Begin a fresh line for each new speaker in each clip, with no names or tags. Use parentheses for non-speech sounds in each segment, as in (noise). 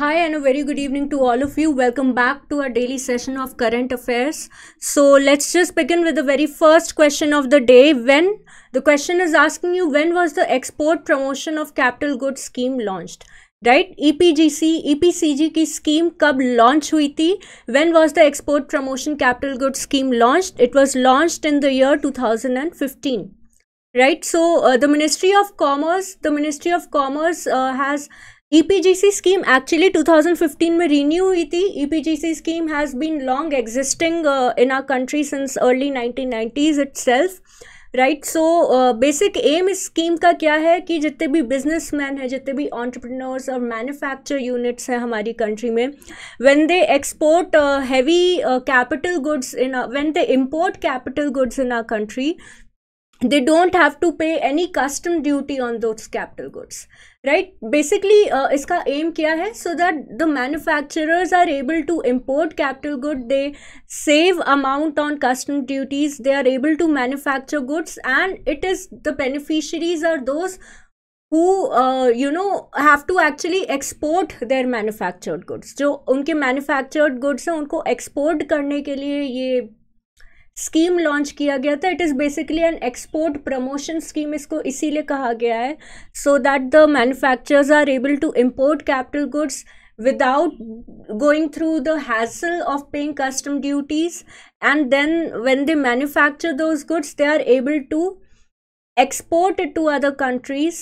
Hi and a very good evening to all of you. Welcome back to our daily session of current affairs. So let's just begin with the very first question of the day. When the question is asking you when was the export promotion of capital goods scheme launched? Right, EPGC, EPCG ki scheme kab launch hui thi? When was the Export Promotion Capital Goods Scheme launched? It was launched in the year 2015 right so uh, the ministry of commerce the ministry of commerce uh, has EPGC scheme actually 2015 में renew हुई थी EPGC scheme has been long existing in our country since early nineteen 1990s itself right so basic aim इस scheme का क्या है कि जितने भी बिजनेसमैन हैं जितने भी ऑन्टरप्रनोर्स और मैन्युफैक्चर यूनिट्स हैं हमारी कंट्री में when they export heavy capital goods in when they import capital goods in our country they don't have to pay any custom duty on those capital goods right basically uh, iska aim kya hai so that the manufacturers are able to import capital good they save amount on custom duties they are able to manufacture goods and it is the beneficiaries are those who uh, you know have to actually export their manufactured goods So, उनके manufactured goods हैं to export करने scheme launch किया गया था it is basically an export promotion scheme इसको इसीलिए कहा गया है so that the manufacturers are able to import capital goods without going through the hassle of paying custom duties and then when they manufacture those goods they are able to export to other countries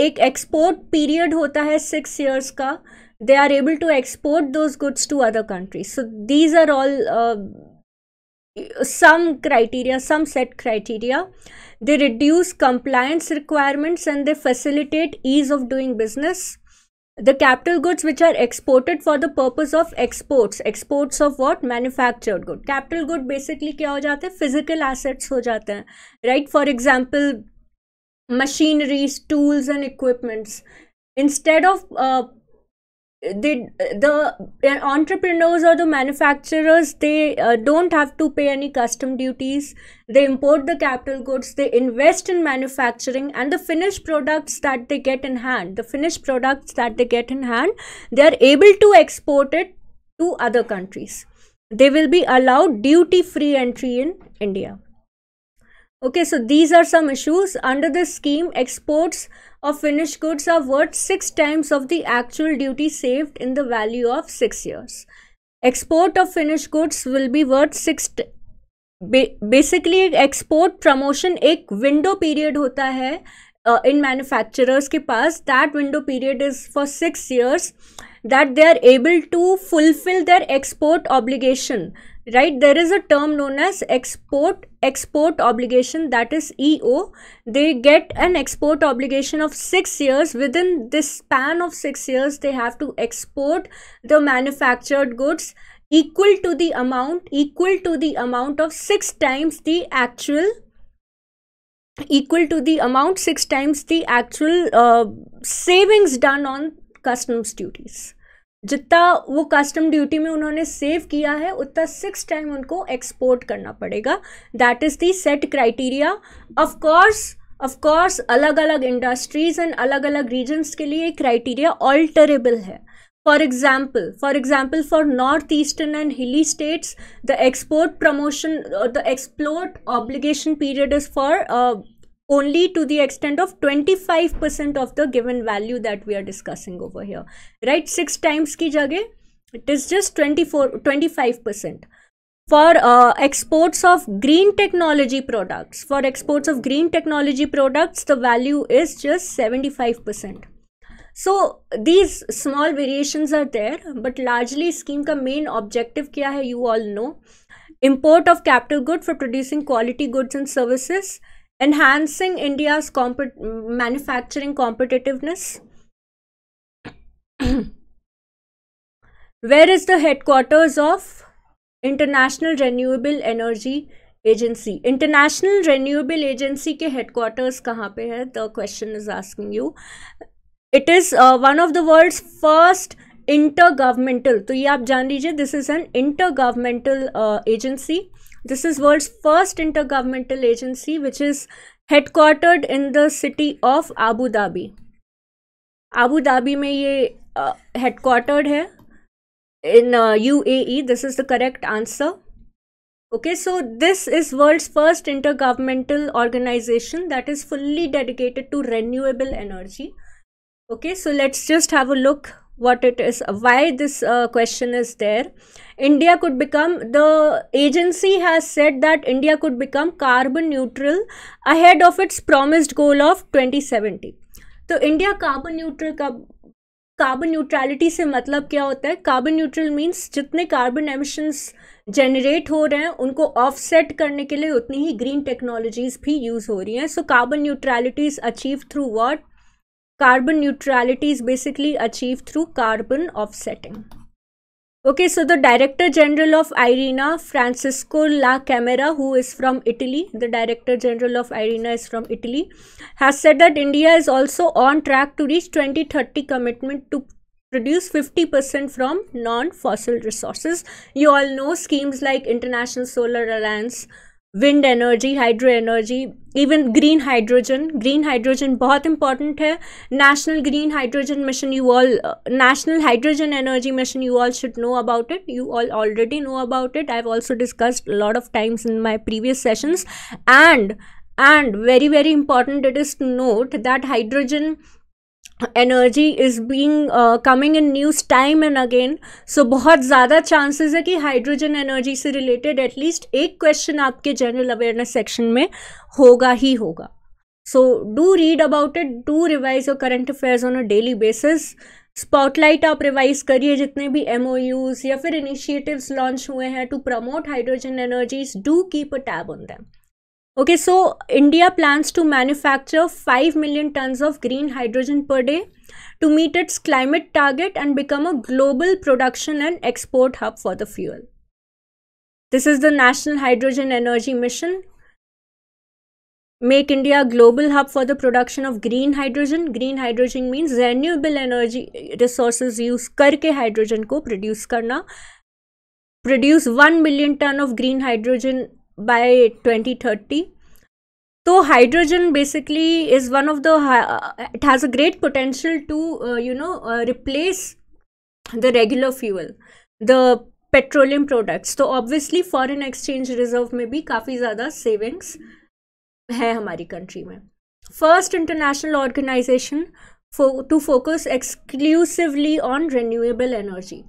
एक export period होता है six years का they are able to export those goods to other countries so these are all some criteria, some set criteria. They reduce compliance requirements and they facilitate ease of doing business. The capital goods which are exported for the purpose of exports. Exports of what? Manufactured good. Capital good basically क्या हो जाते Physical assets हो Right? For example, machineries, tools and equipments. Instead of uh, they the entrepreneurs or the manufacturers they uh, don't have to pay any custom duties they import the capital goods they invest in manufacturing and the finished products that they get in hand the finished products that they get in hand they are able to export it to other countries they will be allowed duty free entry in india Okay, so these are some issues. Under this scheme, exports of finished goods are worth 6 times of the actual duty saved in the value of 6 years. Export of finished goods will be worth 6 Basically, export promotion a window period. Uh, in manufacturers ke that window period is for 6 years that they are able to fulfill their export obligation right there is a term known as export export obligation that is eo they get an export obligation of 6 years within this span of 6 years they have to export the manufactured goods equal to the amount equal to the amount of 6 times the actual equal to the amount six times the actual uh, savings done on customs duties. जितना वो custom duty में उन्होंने save किया है उतना six time उनको export करना पड़ेगा that is the set criteria of course of course अलग अलग इंडस्ट्रीज़ एंड अलग अलग रीजन्स के लिए क्राइटेरिया ऑल्टरेबल है For example, for example, for northeastern and hilly states, the export promotion, uh, the export obligation period is for uh, only to the extent of 25% of the given value that we are discussing over here, right? Six times ki jage, it is just 24, 25% for uh, exports of green technology products for exports of green technology products the value is just 75 percent so these small variations are there but largely scheme ka main objective kya you all know import of captive good for producing quality goods and services enhancing india's manufacturing competitiveness (clears throat) where is the headquarters of international renewable energy agency international renewable agency ke headquarters kahan the question is asking you it is uh, one of the world's first intergovernmental. Intergovernmental तो ये आप जान लीजिए this is an intergovernmental this is world's first intergovernmental agency which is headquartered in the city of abu dhabi abu dhabi mein ye uh, headquartered hai in uae uh, this is the correct answer okay so this is world's first intergovernmental organization that is fully dedicated to renewable energy okay so let's just have a look what it is why this uh, question is there india could become the agency has said that india could become carbon neutral ahead of its promised goal of 2070 so india carbon neutral ka carbon neutrality से मतलब क्या होता है carbon neutral means जितने carbon emissions generate हो रहे हैं उनको ऑफसेट करने के लिए उतनी ही ग्रीन टेक्नोलॉजीज भी यूज़ हो रही हैं so carbon neutrality is achieve through what carbon neutrality is basically achieved through carbon offsetting. Okay, so the Director General of IRENA, Francisco La Camera, who is from Italy, the Director General of IRENA is from Italy, has said that India is also on track to reach 2030 commitment to produce 50% from non-fossil resources. You all know schemes like International Solar Alliance, wind energy, hydro energy, even green hydrogen green hydrogen बहुत important है national green hydrogen mission you all national hydrogen energy mission you all should know about it you all already know about it I have also discussed lot of times in my previous sessions and and very very important it is to note that hydrogen energy is being coming in news time and again so बहुत ज़्यादा chances है कि hydrogen energy से related at least एक question आपके general awareness section में होगा ही होगा so do read about it do revise your current affairs on a daily basis spotlight आप रिवाइज करिए जितने भी एम ओ यूज या फिर इनिशिएटिव्स लॉन्च हुए हैं to promote hydrogen energies do keep a tab on them Okay, so India plans to manufacture 5 million tons of green hydrogen per day to meet its climate target and become a global production and export hub for the fuel. This is the National Hydrogen Energy Mission. Make India a global hub for the production of green hydrogen. Green hydrogen means renewable energy resources use करके hydrogen को produce करना. Produce 1 million ton of green hydrogen by 2030 तो hydrogen basically is one of the it has a great potential to you know replace the regular fuel the petroleum products तो obviously foreign exchange reserve में भी काफ़ी ज़्यादा savings है हमारी country में first international organization to focus exclusively on renewable energy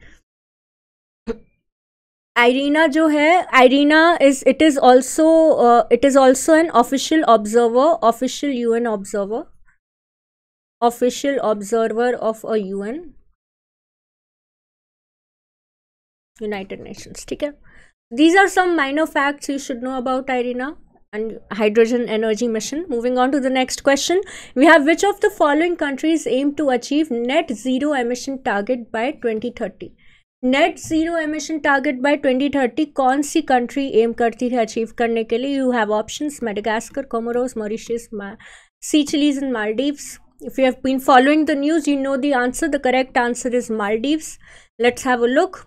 Irina जो है Irina is it is also uh, it is also an official observer official UN observer official observer of a UN United Nations ठीक है these are some minor facts you should know about Irina and hydrogen energy mission moving on to the next question we have which of the following countries aim to achieve net zero emission target by 2030 net zero emission target by 2030 कौन सी country M करती है achieve करने के लिए you have options Madagascar Comoros Mauritius Seychelles and Maldives if you have been following the news you know the answer the correct answer is Maldives let's have a look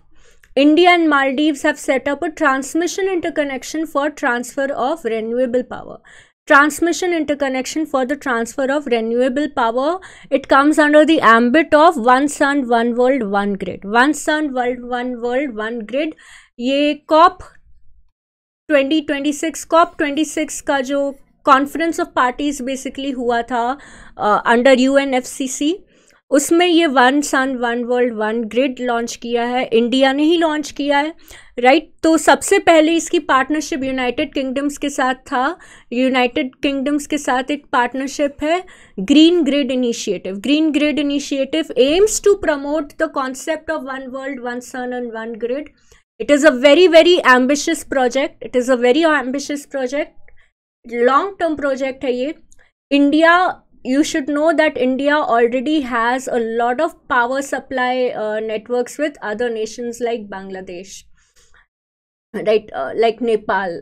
India and Maldives have set up a transmission interconnection for transfer of renewable power transmission interconnection for the transfer of renewable power it comes under the ambit of one sun one world one grid one sun world one world one grid ये COP 2026 COP 26 का जो conference of parties basically हुआ था under you उसमें ये one sun one world one grid launch किया है India ने ही लॉन्च किया है राइट right? तो सबसे पहले इसकी पार्टनरशिप यूनाइटेड किंगडम्स के साथ था यूनाइटेड किंगडम्स के साथ एक पार्टनरशिप है green grid initiative green grid initiative aims to promote the concept of one world one sun and one grid it is a very very ambitious project it is a very ambitious project long term project है ये India you should know that India already has a lot of power supply uh, networks with other nations like Bangladesh, right? Uh, like Nepal.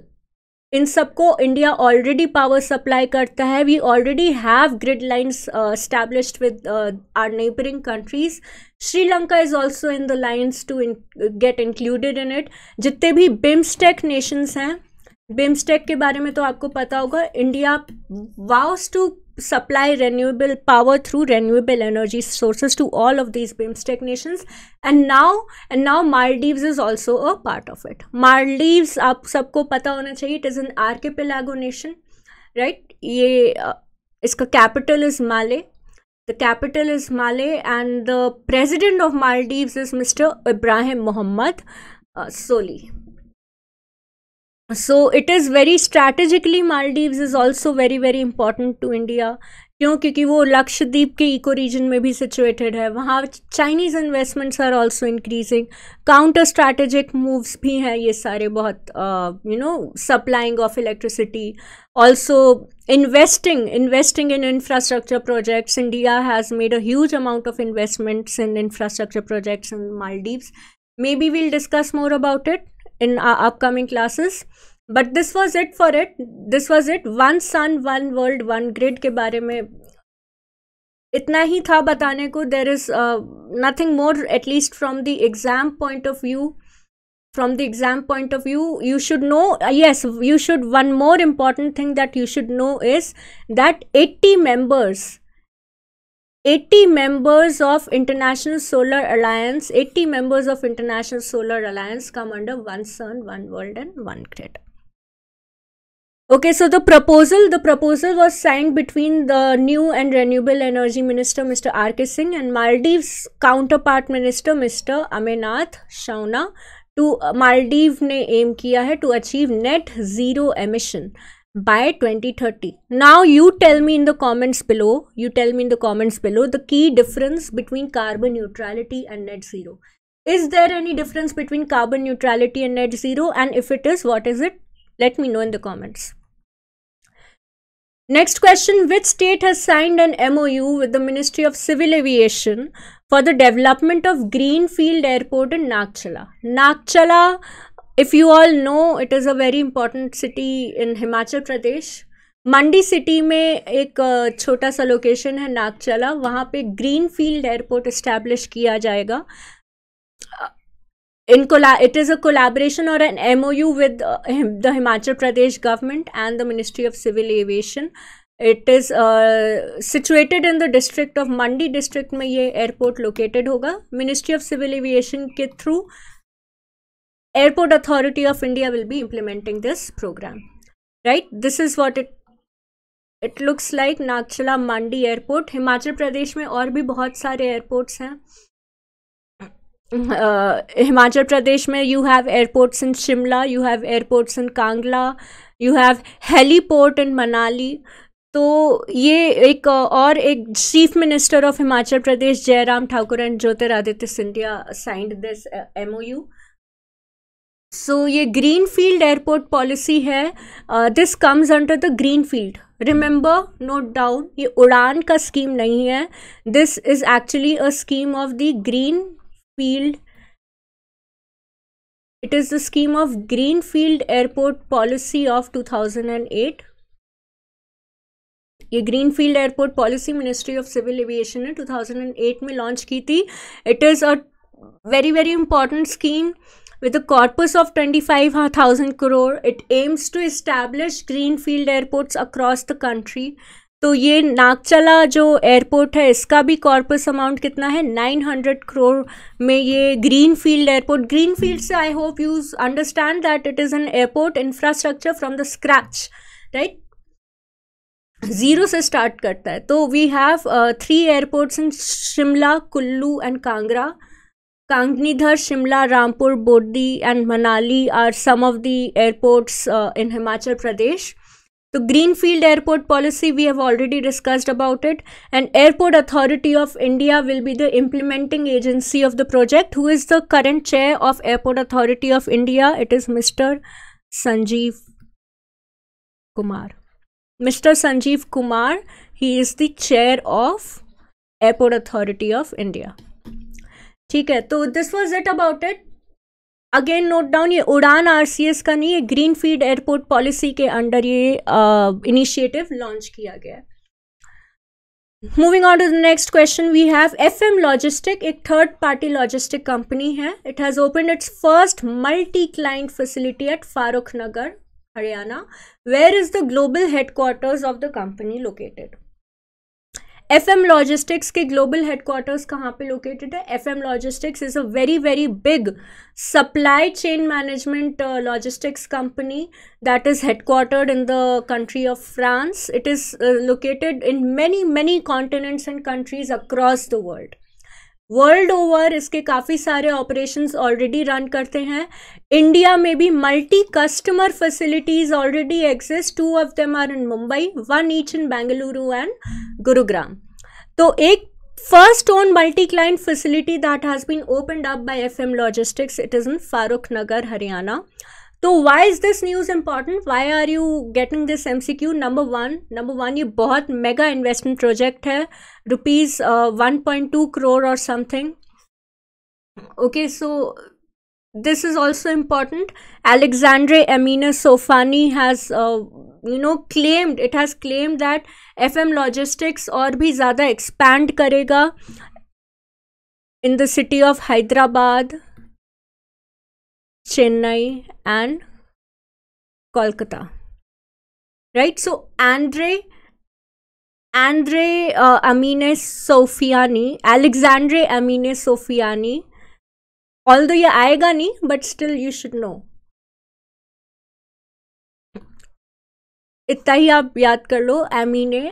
In subco, India already power supply karta hai. We already have grid lines uh, established with our neighboring countries. Sri Lanka is also in the lines to get included in it. Jitte bhi BIMSTEC nations hain. BIMSTEC ke baare mein to aapko pata hoga. India vows to supply renewable power through renewable energy sources to all of these BIMSTEC nations and now and now Maldives is also a part of it. Maldives आप सबको पता होना चाहिए it is an archipelago nation right ये uh, capital is Malé the capital is Malé and the president of Maldives is Mr. Ibrahim Muhammad uh, Soli so it is very strategically maldives is also very very important to india क्यों क्योंकि वो लक्षद्वीप के eco reason में भी situated है वहाँ Chinese investments are also increasing counter strategic moves भी हैं ये सारे बहुत you know supplying of electricity also investing investing in infrastructure projects India has made a huge amount of investments in infrastructure projects in Maldives maybe will discuss more about it in our upcoming classes but this was it for it this was it one sun one world one grid के बारे में इतना ही था बताने को there is nothing more at least from the exam point of view from the exam point of view you should know uh, yes you should one more important thing that you should know is that 80 members 80 members of international solar alliance 80 members of international solar alliance come under one sun one world and one grid okay so the proposal the proposal was signed between the new and renewable energy minister mr rk singh and maldives counterpart minister mr aminath shauna to uh, maldives ne aim kiya hai to achieve net zero emission by 2030 now you tell me in the comments below you tell me in the comments below the key difference between carbon neutrality and net zero is there any difference between carbon neutrality and net zero and if it is what is it let me know in the comments next question which state has signed an mou with the ministry of civil aviation for the development of greenfield airport in nagchala nagchala if you all know it is a very important city in himachal pradesh Mandi city में एक छोटा सा location है नागचला वहाँ पे green field airport establish किया जाएगा in colla- it is a collaboration or an MOU with uh, him, the Himachal Pradesh government and the Ministry of Civil Aviation. It is uh, situated in the district of Mandi district में ये airport located होगा Ministry of Civil Aviation के through airport authority of india will be implementing this program right this is what it it looks like mandi Mandi airport Himachal Pradesh में और भी बहुत सारे airports हैं हिमाचल uh, प्रदेश में you have airports in Shimla you have airports in Kangra you have heliport in Manali तो ये एक uh, और एक chief minister of Himachal Pradesh Jairam Thakur and Jyotiraditya Scindia signed this MOU you so ये ग्रीन फील्ड एयरपोर्ट पॉलिसी है this comes under the green field remember note down ये उड़ान का scheme नहीं है this is actually a scheme of the green field it of green field airport policy of two thousand and 2008 ये greenfield airport policy ministry of civil aviation ने 2008 में launch की थी it is a very very important scheme With a corpus of 25,000 हाँ, crore, it aims to establish greenfield airports across the country. तो ये नागचला जो airport है इसका भी कॉर्पस अमाउंट कितना है 900 करोड़ में ये green field airport green field से I hope you understand that it is an airport infrastructure from the scratch right zero से स्टार्ट करता है तो we have three airports in Shimla Kullu and Kangra Kangnidhar, Shimla, Rampur, Bodhi, and Manali are some of the airports uh, in Himachal Pradesh. The Greenfield Airport policy, we have already discussed about it. And Airport Authority of India will be the implementing agency of the project. Who is the current chair of Airport Authority of India? It is Mr. Sanjeev Kumar. Mr. Sanjeev Kumar, he is the chair of Airport Authority of India. ठीक है तो this was it about it again note down ये Udan R C S का नहीं ये green field airport policy के under ये initiative uh, launch किया गया है moving on to the next question we have F M logistic एक थर्ड पार्टी लॉजिस्टिक कंपनी है it has open its first multi client facility at Farrukh Nagar Haryana where is the global headquarters of the company located F M logistics के global headquarters कहाँ पे located है F M logistics is a very very big supply chain management logistics company that is headquartered in the country of France it is located in many many continents and countries across the world world over इसके काफ़ी सारे operations already run करते हैं India में भी multi customer facilities already exist two of them are in Mumbai one each in Bengaluru and Gurugram तो एक own multi client facility that has been opened up by FM logistics it is in Farrukh Nagar Haryana तो why is this news important? Why are you getting this M C Q number one number one ये बहुत mega investment project है rupees one point two crore और something okay so this is also important alexandre amina sofani has uh, you know claimed it has claimed that fm logistics aur bhi expand karega in the city of hyderabad Chennai, and Kolkata. Right? So Andre Andre uh, Amines Sofiani, Alexandre Amines Sofiani. Although ये आएगा नहीं but still you should know. इतना ही आप याद कर लो एमीने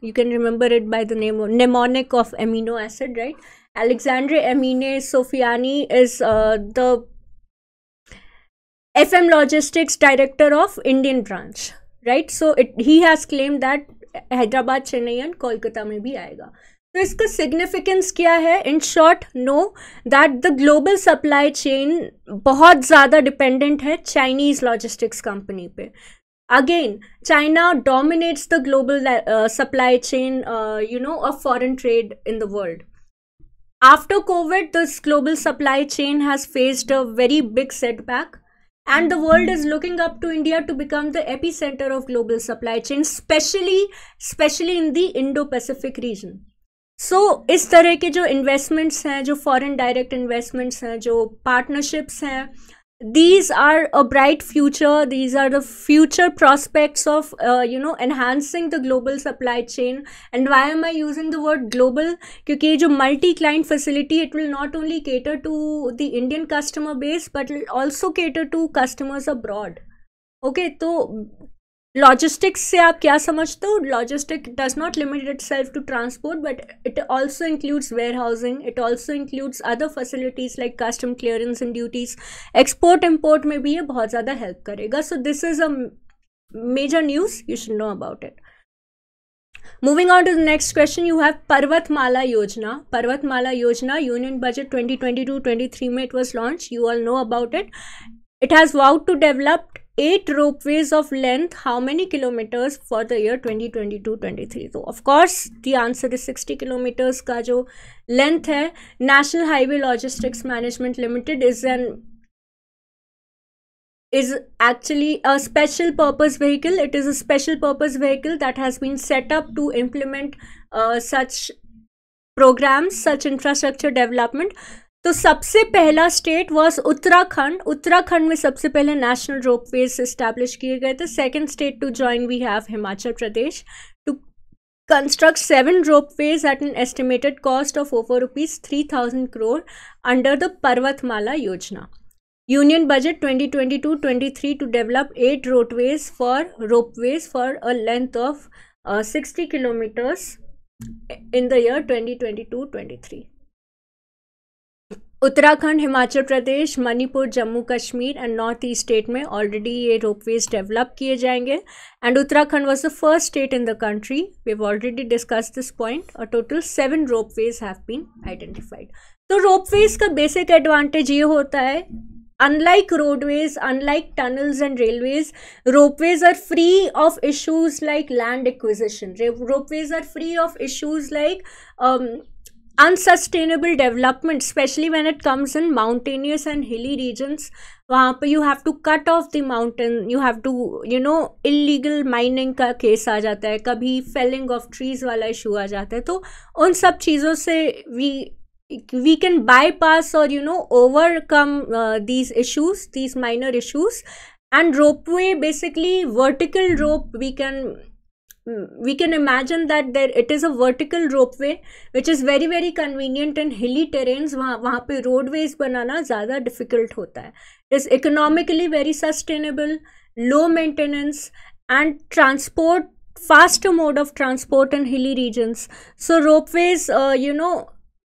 you can remember it by the name of mnemonic of amino acid right alexandre amine sofiani is uh, the FM Logistics Director of Indian branch, right? So he has claimed that Hyderabad, Chennai, and Kolkata may be आएगा तो इसका significance क्या in short, know that the global supply chain chain बहुत ज़्यादा dependent है Chinese logistics again china dominates the global uh, supply chain uh, you know of foreign trade in the world after covid this global supply chain has faced a very big setback and the world is looking up to India to become the epicenter of global supply chain, especially, especially in the Indo-Pacific region. So so, इस तरह के जो investments हैं जो foreign direct investments हैं जो partnerships हैं these are a bright future these are the future prospects of uh, you know enhancing the global supply chain and why am i using the word global Because jo multi client facility it will not only cater to the indian customer base but also cater to customers abroad okay so logistics से आप क्या समझते हो logistic does not limited itself to transport but it also includes warehousing it also includes other facilities like custom clearance and duties export import में भी ये बहुत ज़्यादा हेल्प करेगा so this is a major news you should know about it Moving next question you have Parvatmala Yojana Parvatmala Yojana union budget twenty twenty two twenty three में it was launch you all know about it it has about to developed eight ropeways of length how many kilometers for the year 2022-23 तो of course answer is 60 kilometers का जो length है national highway logistics management limited is an is actually a special purpose vehicle it is a special purpose vehicle that has been set up to implement such programs such infrastructure development तो सबसे पहला state was Uttarakhand Uttarakhand में सबसे पहले national ropeways establish किए गए थे second state to join we have Himachal Pradesh to construct seven ropeways at an estimated cost of over rupees three thousand crore under the Parvatmala Yojana union budget 2022-23 to develop eight roadways for ropeways for a length of sixty kilometers in the year 2022-23 Uttarakhand Himachal Pradesh Manipur Jammu Kashmir and north east state में already ये ropeways develop किए जाएंगे and Uttarakhand was the first state in the country we already discuss this point और total seven ropeways have been identified तो ropeways का basic advantage ये होता है unlike roadways unlike tunnels and railways ropeways are free of issues like land acquisition ropeways are free of issues like unsustainable development specially when it comes in mountainous and hilly regions वहाँ पर you have to cut off the mountain you have to you no illegal mining का case आ जाता है कभी felling of trees वाला issue आ जाता है तो उन सब चीज़ों से we we can bypass or you know overcome uh, these issues these minor issues and ropeway basically vertical rope we can Mm, we can imagine that there it is a vertical ropeway which is very very convenient in hilly terrains वहाँ वहाँ roadways बनाना ज़्यादा difficult होता है it is economically very sustainable low maintenance and transport faster mode of transport in hilly regions so ropeways uh, you know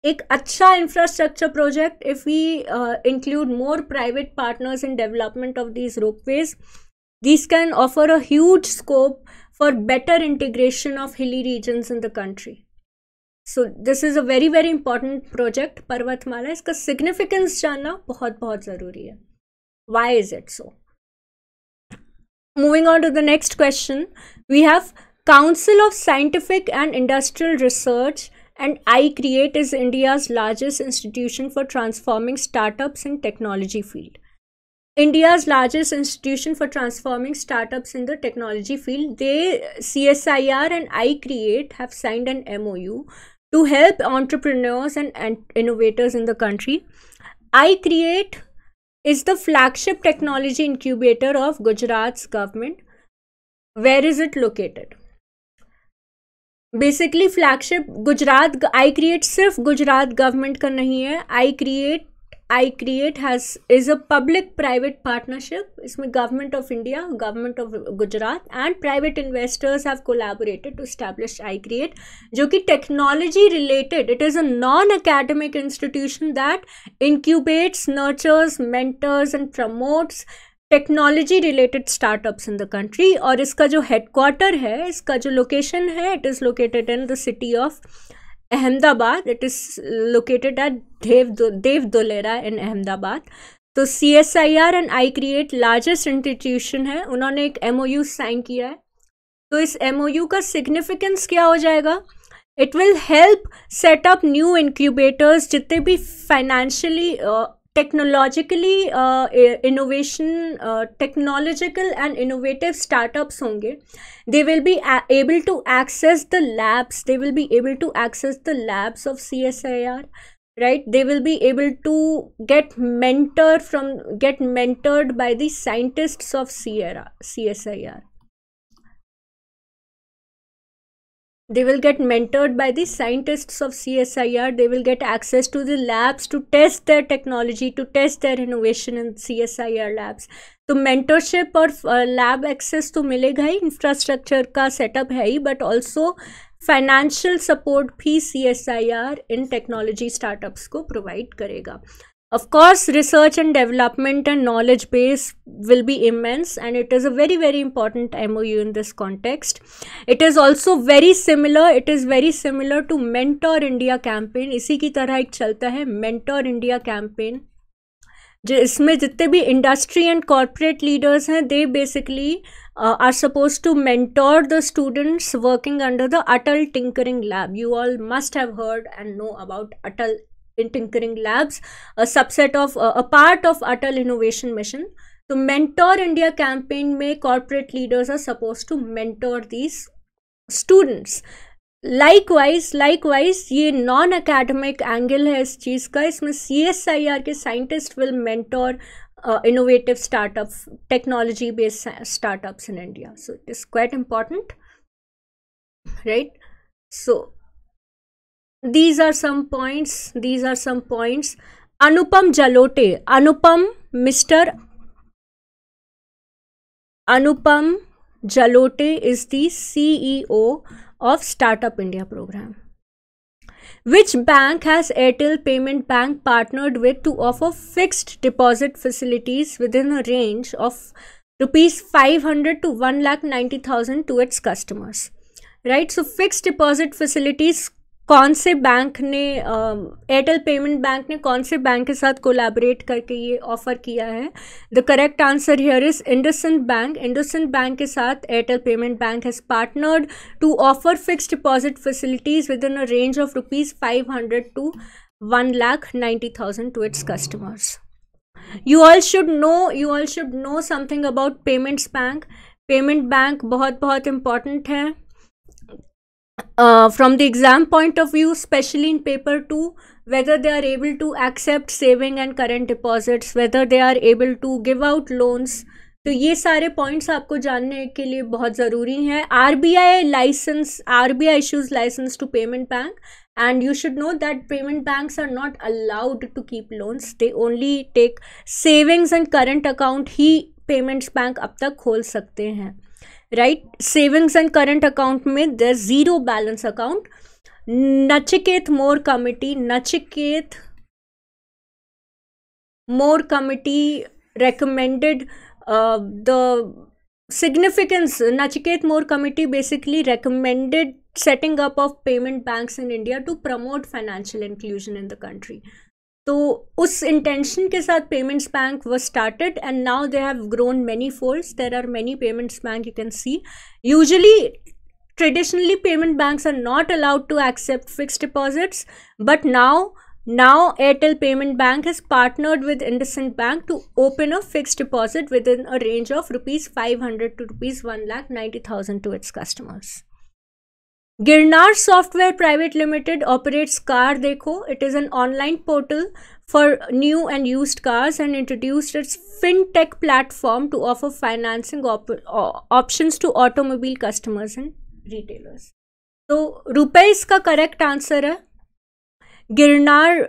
एक अच्छा infrastructure project. If we uh, include more private partners in development of these ropeways, these can offer a huge scope for better integration of hilly regions in the country. So this is a very very important project Parvatmala. Its significance जानना बहुत बहुत जरूरी है. Why is it so? Moving on to the next question, we have Council of Scientific and Industrial Research and I create is India's largest institution for transforming startups in technology field. India's largest institution for transforming startups in the technology field, they CSIR and iCreate have signed an MOU to help entrepreneurs and, and innovators in the country. iCreate is the flagship technology incubator of Gujarat's government. Where is it located? Basically, flagship Gujarat ICreate create सिर्फ Gujarat government का नहीं है I create has is a public private partnership इसमें government of India government of Gujarat and private investors have collaborated to establish I create जो कि technology related it is a non academic institution that incubates nurtures mentors and promotes technology related startups in the country और इसका जो headquarter है इसका जो location है it is located in the city of Ahmedabad it is located at Dev Dev Dholera in Ahmedabad तो C S I R and I create largest institution है उन्होंने एक एम ओ यू साइन किया है तो इस एम ओ यू का सिग्निफिकेंस क्या हो जाएगा it will help set up new incubators जितने भी financially technologically innovation technological and innovative startups होंगे they will be able to access the labs they will be able to access the labs of C S I R right they right they will be get to get mentored from get mentored by R C S I R they will get mentored by the scientists of CSIR. They will get access to the labs to test their technology, to test their innovation in CSIR labs. तो mentorship और lab access तो मिलेगा ही infrastructure का setup है ही but also financial support भी सी इन टेक्नोलॉजी स्टार्टअप्स को प्रोवाइड करेगा Of course, research and development and knowledge base will be immense, and it is a very, very important MOU in this context. It is also very similar, it is very similar to Mentor India campaign. इसी की तरह एक चलता है Mentor India campaign. जिसमें जितने भी industry and corporate leaders हैं they basically are suppose to mentor the students working under the Atal tinkering lab you all must have heard and know about Atal Tinkering Labs, a subset of uh, a part of Atal Innovation Mission. The Mentor India campaign may corporate leaders are supposed to mentor these students. Likewise, likewise, ये non-academic angle है इस चीज़ का इसमें scientists will mentor uh, innovative के technology-based startups in India. So it is quite important, right? So these are some points these are some points anupam jalote anupam mr anupam jalote is the ceo of startup india program which bank has airtel payment bank partnered with to offer fixed deposit facilities within a range of rupees 500 to 1 lakh 90000 to its customers right so fixed deposit facilities कौन से bank ने Airtel payment bank ने कौन से bank के साथ collaborate करके ये ऑफ़र किया है the correct answer here is IndusInd bank IndusInd bank के साथ Airtel payment bank has partnered to offer fix deposit facilities within a range of rupees five hundred to one lakh ninety thousand to its customers you all should know you all should know something about payments bank payment bank बहुत बहुत important है uh, from the exam point of view, especially in paper 2, whether they are able to accept saving and current deposits, whether they are able to give out loans, तो ये सारे points आपको जानने के लिए बहुत ज़रूरी हैं R B I license R B I issues license to payment bank and you should know that payment banks are not allowed to keep loans they only take savings and current account ही payments bank अब तक खोल सकते हैं right savings and current account में the zero balance account Nachiket Mor committee Nachiket Mor committee recommended the significance Nachiket Mor committee basically recommended setting up of payment banks in India to promote financial inclusion in the country So, उस intention के Payments Bank was started, and now they have grown many folds. There are many Payments Bank you can see. Usually, traditionally payment banks are not allowed to accept fixed deposits but now now airtel payment bank has partnered with IndusInd bank to open a fixed deposit within a range of rupees 500 to rupees 1 lakh 90000 to its customers Girnar software private limited operates CarDekho it is an online portal for new and use cars and introduced its fintech platform to offer financing option to automobile customers and retailers तो रुपये इसका correct answer है Girnar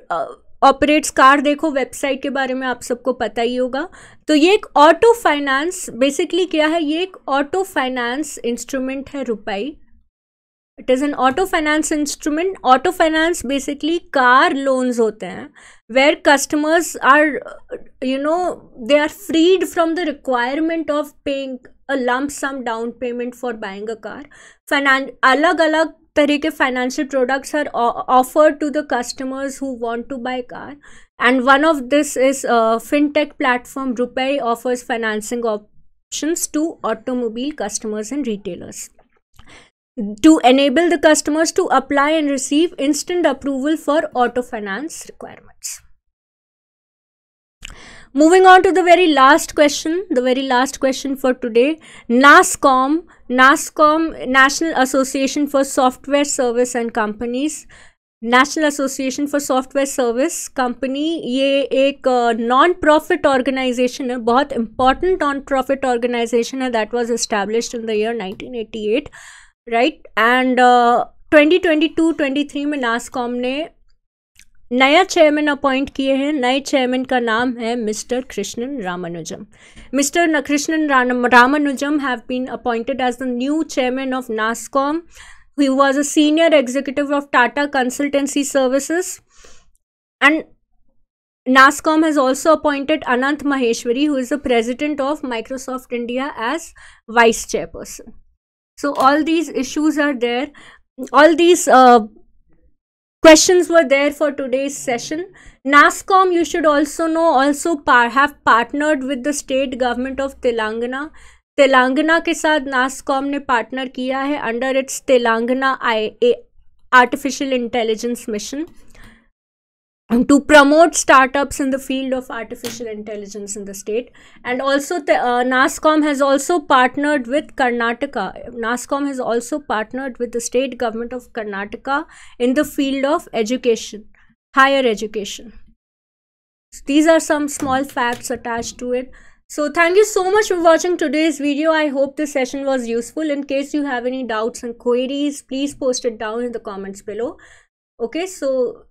operates CarDekho website के बारे में आप सबको पता ही होगा तो ये एक ऑटो फाइनेंस बेसिकली क्या है ये एक ऑटो फाइनेंस इंस्ट्रूमेंट है Rupyy it is an auto finance instrument auto finance basically car loans होते हैं where customers are you know they are freed from the requirement of paying a lump sum down payment for buying a car फाइनें अलग अलग तरह के financial products are offered to the customers who want to buy car and one of this is fintech platform Rupyy offers financing options to automobile customers and retailers to enable the customers to apply and receive instant approval for auto finance requirements. Moving on to the very last question, the very last question for today, NASCOM, NASCOM, National Association for Software Service and Companies, National Association for Software Service Company. ये एक uh, non-profit organization है uh, बहुत important non-profit organization है uh, That was established in the year 1988 right and twenty twenty two twenty three में नासकॉम ने नया chairman appoint किए हैं नए चेयरमैन का नाम है mister Krishnan Ramanujam mister Krishnan Ramanujam have been appointed as the new chairman of NASSCOM he was a senior executive of Tata Consultancy Services and NASCOM has also appointed Ananth Maheshwari who is the president of Microsoft India as vice chairperson. So all these issues are there. All these uh, questions were there for today's session. NASCOM, you should also know, also par have partnered with the state government of Telangana. Telangana ke साथ Nascom ne partner किया hai under its Telangana AI Artificial Intelligence Mission to promote startups in the field of artificial intelligence in the state and also the, uh, nascom has also partnered with karnataka nascom has also partnered with the state government of karnataka in the field of education higher education so these are some small facts attached to it so thank you so much for watching today's video. I hope this session was useful. In case you have any doubts and queries, please post it down in the comments below. Okay, so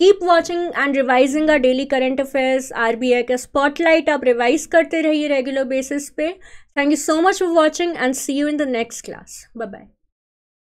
keep watching and revising our daily current affairs R B I का spotlight आप revise करते रहिए regular basis पे thank you so much for watching and see you in the next class bye bye